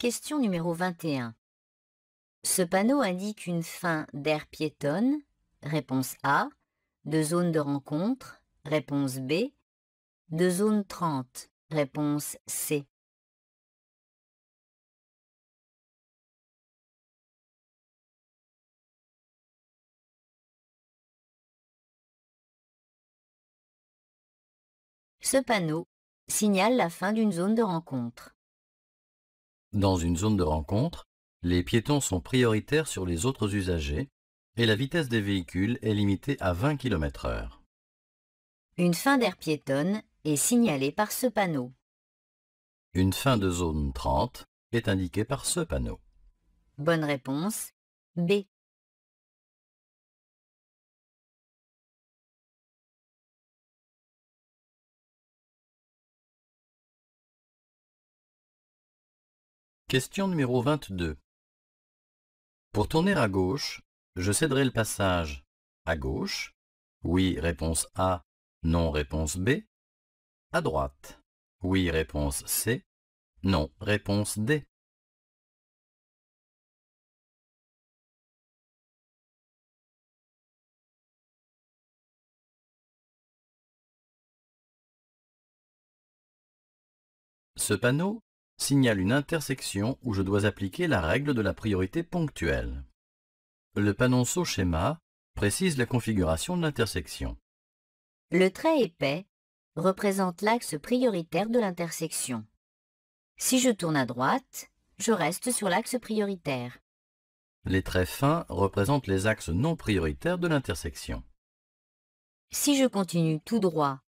Question numéro 21. Ce panneau indique une fin d'aire piétonne, réponse A, de zone de rencontre, réponse B, de zone 30, réponse C. Ce panneau signale la fin d'une zone de rencontre. Dans une zone de rencontre, les piétons sont prioritaires sur les autres usagers et la vitesse des véhicules est limitée à 20 km/h. Une fin d'air piétonne est signalée par ce panneau. Une fin de zone 30 est indiquée par ce panneau. Bonne réponse B. Question numéro 22. Pour tourner à gauche, je céderai le passage à gauche. Oui, réponse A. Non, réponse B. À droite. Oui, réponse C. Non, réponse D. Ce panneau signale une intersection où je dois appliquer la règle de la priorité ponctuelle. Le panonceau schéma précise la configuration de l'intersection. Le trait épais représente l'axe prioritaire de l'intersection. Si je tourne à droite, je reste sur l'axe prioritaire. Les traits fins représentent les axes non prioritaires de l'intersection. Si je continue tout droit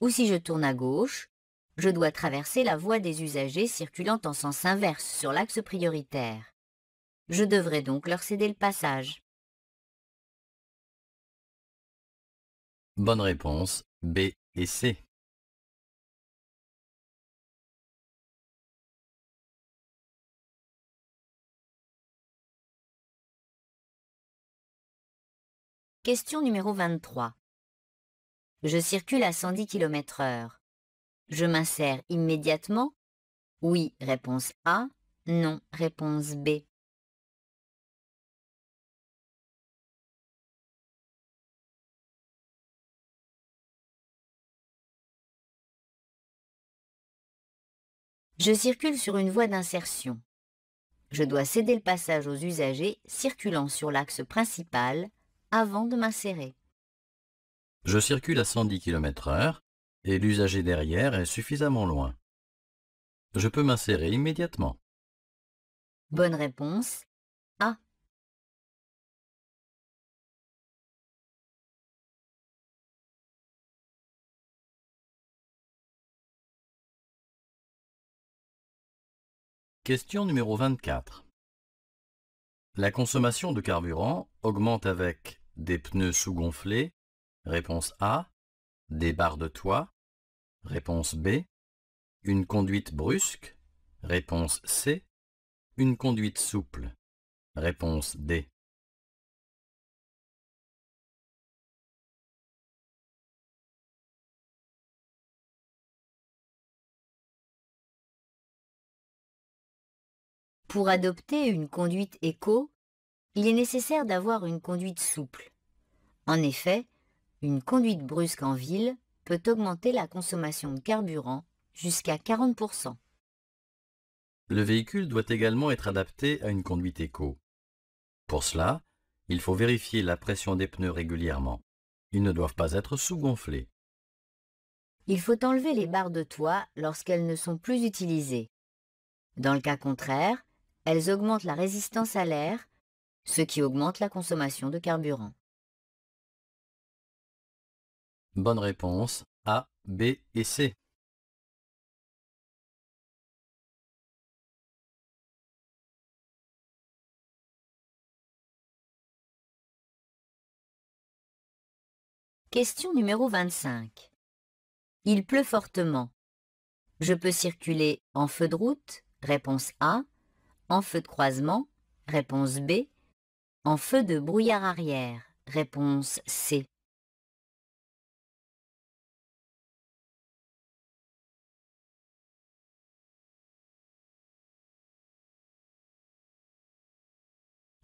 ou si je tourne à gauche, je dois traverser la voie des usagers circulant en sens inverse sur l'axe prioritaire. Je devrais donc leur céder le passage. Bonne réponse B et C. Question numéro 23. Je circule à 110 km heure. Je m'insère immédiatement Oui, réponse A. Non, réponse B. Je circule sur une voie d'insertion. Je dois céder le passage aux usagers circulant sur l'axe principal avant de m'insérer. Je circule à 110 km heure et l'usager derrière est suffisamment loin. Je peux m'insérer immédiatement. Bonne réponse A. Question numéro 24. La consommation de carburant augmente avec des pneus sous-gonflés, réponse A, des barres de toit, Réponse B. Une conduite brusque. Réponse C. Une conduite souple. Réponse D. Pour adopter une conduite éco, il est nécessaire d'avoir une conduite souple. En effet, une conduite brusque en ville peut augmenter la consommation de carburant jusqu'à 40%. Le véhicule doit également être adapté à une conduite éco. Pour cela, il faut vérifier la pression des pneus régulièrement. Ils ne doivent pas être sous-gonflés. Il faut enlever les barres de toit lorsqu'elles ne sont plus utilisées. Dans le cas contraire, elles augmentent la résistance à l'air, ce qui augmente la consommation de carburant. Bonne réponse A, B et C. Question numéro 25. Il pleut fortement. Je peux circuler en feu de route Réponse A. En feu de croisement Réponse B. En feu de brouillard arrière Réponse C.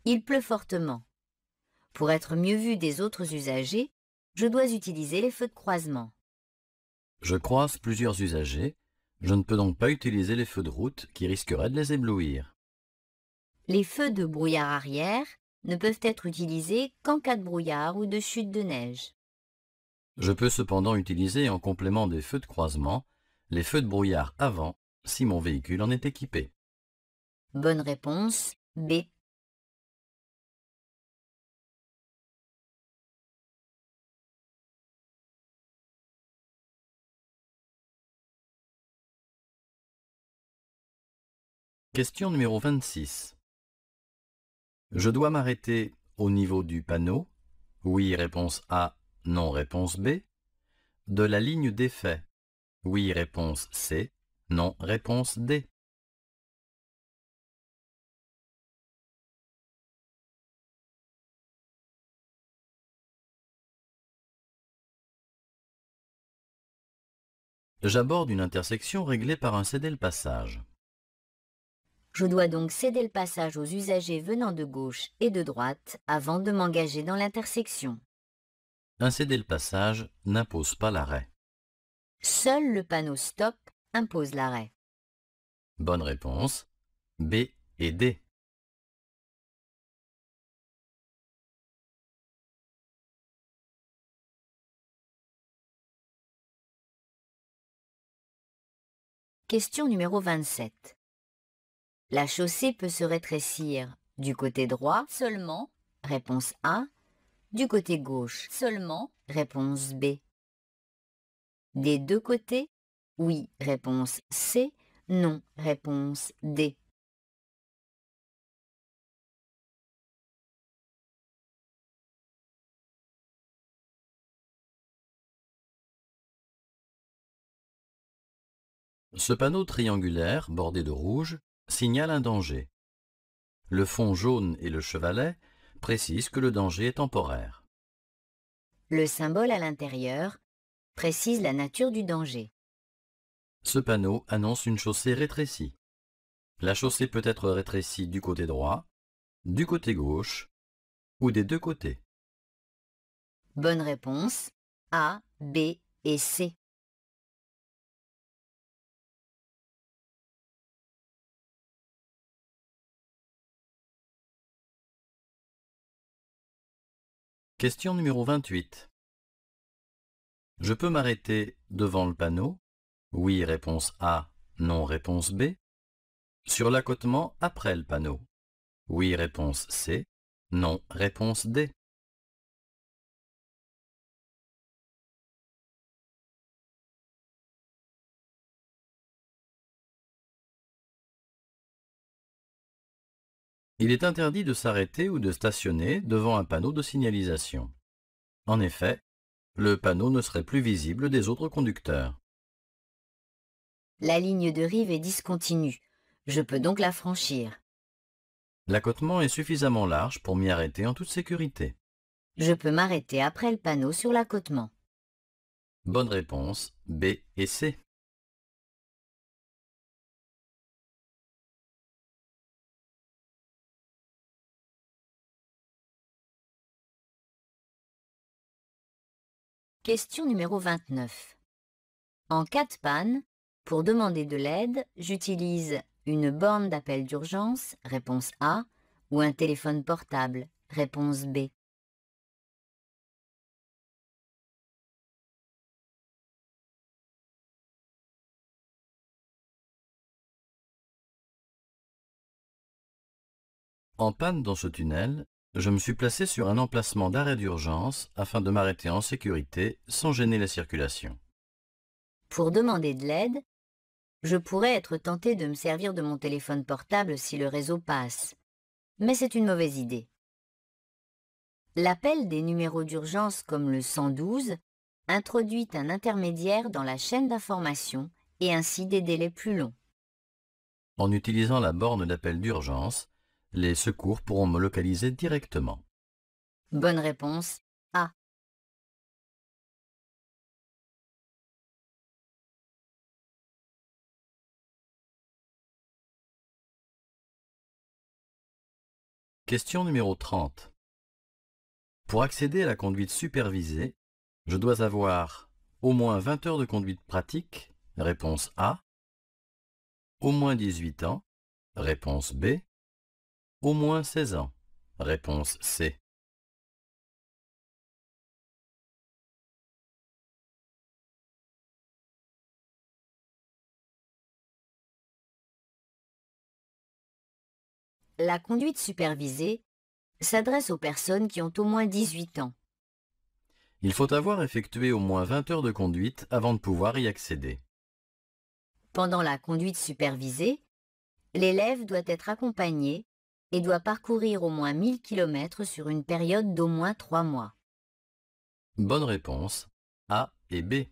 Il pleut fortement. Pour être mieux vu des autres usagers, je dois utiliser les feux de croisement. Je croise plusieurs usagers, je ne peux donc pas utiliser les feux de route qui risqueraient de les éblouir. Les feux de brouillard arrière ne peuvent être utilisés qu'en cas de brouillard ou de chute de neige. Je peux cependant utiliser en complément des feux de croisement les feux de brouillard avant si mon véhicule en est équipé. Bonne réponse B Question numéro 26. Je dois m'arrêter au niveau du panneau Oui, réponse A, non, réponse B. De la ligne d'effet Oui, réponse C, non, réponse D. J'aborde une intersection réglée par un CD le passage. Je dois donc céder le passage aux usagers venant de gauche et de droite avant de m'engager dans l'intersection. Un céder le passage n'impose pas l'arrêt. Seul le panneau stop impose l'arrêt. Bonne réponse. B et D. Question numéro 27. La chaussée peut se rétrécir du côté droit seulement, réponse A, du côté gauche seulement, réponse B. Des deux côtés, oui, réponse C, non, réponse D. Ce panneau triangulaire bordé de rouge signale un danger. Le fond jaune et le chevalet précisent que le danger est temporaire. Le symbole à l'intérieur précise la nature du danger. Ce panneau annonce une chaussée rétrécie. La chaussée peut être rétrécie du côté droit, du côté gauche ou des deux côtés. Bonne réponse A, B et C. Question numéro 28. Je peux m'arrêter devant le panneau Oui, réponse A. Non, réponse B. Sur l'accotement après le panneau Oui, réponse C. Non, réponse D. il est interdit de s'arrêter ou de stationner devant un panneau de signalisation. En effet, le panneau ne serait plus visible des autres conducteurs. La ligne de rive est discontinue. Je peux donc la franchir. L'accotement est suffisamment large pour m'y arrêter en toute sécurité. Je peux m'arrêter après le panneau sur l'accotement. Bonne réponse B et C. Question numéro 29. En cas de panne, pour demander de l'aide, j'utilise une borne d'appel d'urgence, réponse A, ou un téléphone portable, réponse B. En panne dans ce tunnel, je me suis placé sur un emplacement d'arrêt d'urgence afin de m'arrêter en sécurité sans gêner la circulation. Pour demander de l'aide, je pourrais être tenté de me servir de mon téléphone portable si le réseau passe. Mais c'est une mauvaise idée. L'appel des numéros d'urgence comme le 112 introduit un intermédiaire dans la chaîne d'information et ainsi des délais plus longs. En utilisant la borne d'appel d'urgence, les secours pourront me localiser directement. Bonne réponse A. Question numéro 30. Pour accéder à la conduite supervisée, je dois avoir au moins 20 heures de conduite pratique, réponse A, au moins 18 ans, réponse B, au moins 16 ans. Réponse C. La conduite supervisée s'adresse aux personnes qui ont au moins 18 ans. Il faut avoir effectué au moins 20 heures de conduite avant de pouvoir y accéder. Pendant la conduite supervisée, l'élève doit être accompagné et doit parcourir au moins 1000 km sur une période d'au moins 3 mois. Bonne réponse A et B.